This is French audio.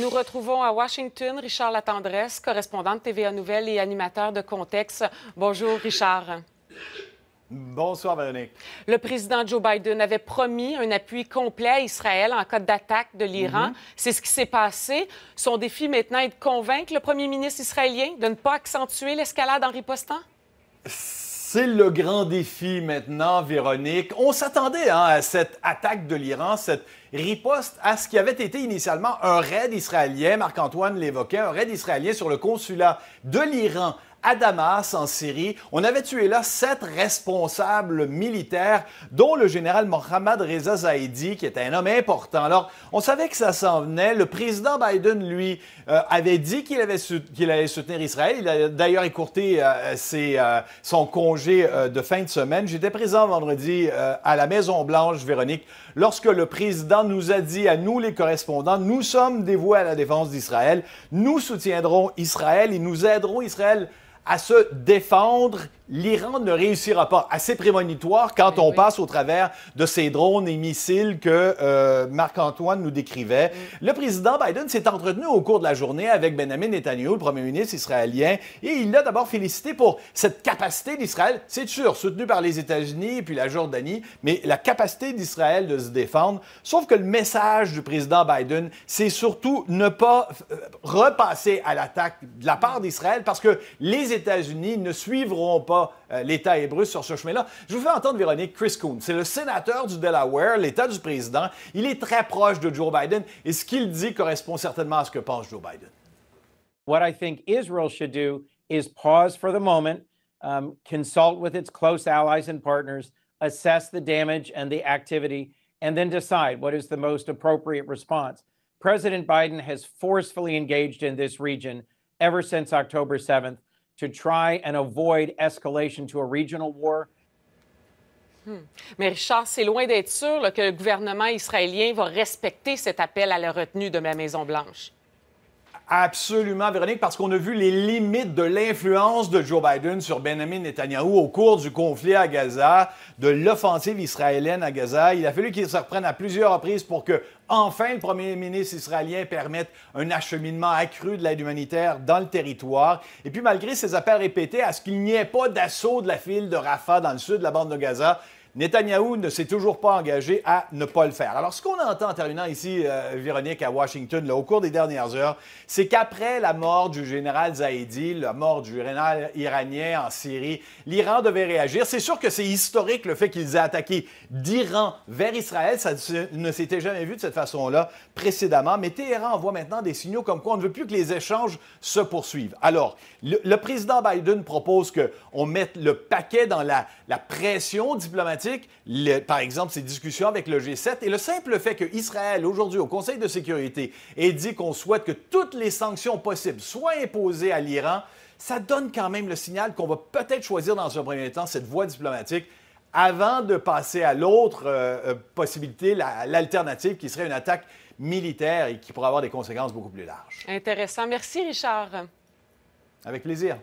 nous retrouvons à Washington Richard Latendresse, correspondant de TVA Nouvelles et animateur de Contexte. Bonjour, Richard. Bonsoir, Véronique. Le président Joe Biden avait promis un appui complet à Israël en cas d'attaque de l'Iran. Mhm. C'est ce qui s'est passé. Son défi maintenant est de convaincre le premier ministre israélien de ne pas accentuer l'escalade en ripostant? C'est le grand défi maintenant, Véronique. On s'attendait hein, à cette attaque de l'Iran, cette riposte à ce qui avait été initialement un raid israélien. Marc-Antoine l'évoquait, un raid israélien sur le consulat de l'Iran à Damas, en Syrie. On avait tué là sept responsables militaires, dont le général Mohammad Reza Zaidi, qui était un homme important. Alors, on savait que ça s'en venait. Le président Biden, lui, euh, avait dit qu'il allait soutenir Israël. Il a d'ailleurs écourté euh, euh, son congé de fin de semaine. J'étais présent vendredi à la Maison-Blanche, Véronique, lorsque le président nous a dit, à nous les correspondants, nous sommes dévoués à la défense d'Israël, nous soutiendrons Israël et nous aiderons Israël à se défendre l'Iran ne réussira pas. Assez prémonitoire quand eh on passe au travers de ces drones et missiles que euh, Marc-Antoine nous décrivait. Mm. Le président Biden s'est entretenu au cours de la journée avec Benjamin Netanyahu, le premier ministre israélien, et il l'a d'abord félicité pour cette capacité d'Israël, c'est sûr, soutenue par les États-Unis et puis la Jordanie, mais la capacité d'Israël de se défendre. Sauf que le message du président Biden, c'est surtout ne pas euh, repasser à l'attaque de la part d'Israël parce que les États-Unis ne suivront pas euh, l'État hébreu sur ce chemin-là. Je vous fais entendre Véronique Chris Coon. C'est le sénateur du Delaware, l'État du président. Il est très proche de Joe Biden et ce qu'il dit correspond certainement à ce que pense Joe Biden. What I think Israel should do is pause for the moment, um, consult with its close allies and partners, assess the damage and the activity, and then decide what is the most appropriate response. President Biden has forcefully engaged in this region ever since October 7th to try hmm. Mais Richard, c'est loin d'être sûr que le gouvernement israélien va respecter cet appel à la retenue de la Maison-Blanche. Absolument, Véronique, parce qu'on a vu les limites de l'influence de Joe Biden sur Benjamin Netanyahu au cours du conflit à Gaza, de l'offensive israélienne à Gaza. Il a fallu qu'il se reprenne à plusieurs reprises pour que, enfin, le premier ministre israélien permette un acheminement accru de l'aide humanitaire dans le territoire. Et puis, malgré ses appels répétés à ce qu'il n'y ait pas d'assaut de la file de Rafah dans le sud de la bande de Gaza, Netanyahu ne s'est toujours pas engagé à ne pas le faire. Alors, ce qu'on entend en terminant ici, euh, Véronique, à Washington, là, au cours des dernières heures, c'est qu'après la mort du général Zaidi, la mort du général iranien en Syrie, l'Iran devait réagir. C'est sûr que c'est historique le fait qu'ils aient attaqué d'Iran vers Israël. Ça ne s'était jamais vu de cette façon-là précédemment. Mais Téhéran envoie maintenant des signaux comme quoi on ne veut plus que les échanges se poursuivent. Alors, le, président Biden propose qu'on mette le paquet dans la pression diplomatique par exemple, ces discussions avec le G7 et le simple fait que aujourd'hui, au Conseil de sécurité, ait dit qu'on souhaite que toutes les sanctions possibles soient imposées à l'Iran, ça donne quand même le signal qu'on va peut-être choisir dans un premier temps cette voie diplomatique avant de passer à l'autre euh, euh, possibilité, l'alternative qui serait une attaque militaire et qui pourrait avoir des conséquences beaucoup plus larges. Intéressant. Merci, Richard. Avec plaisir.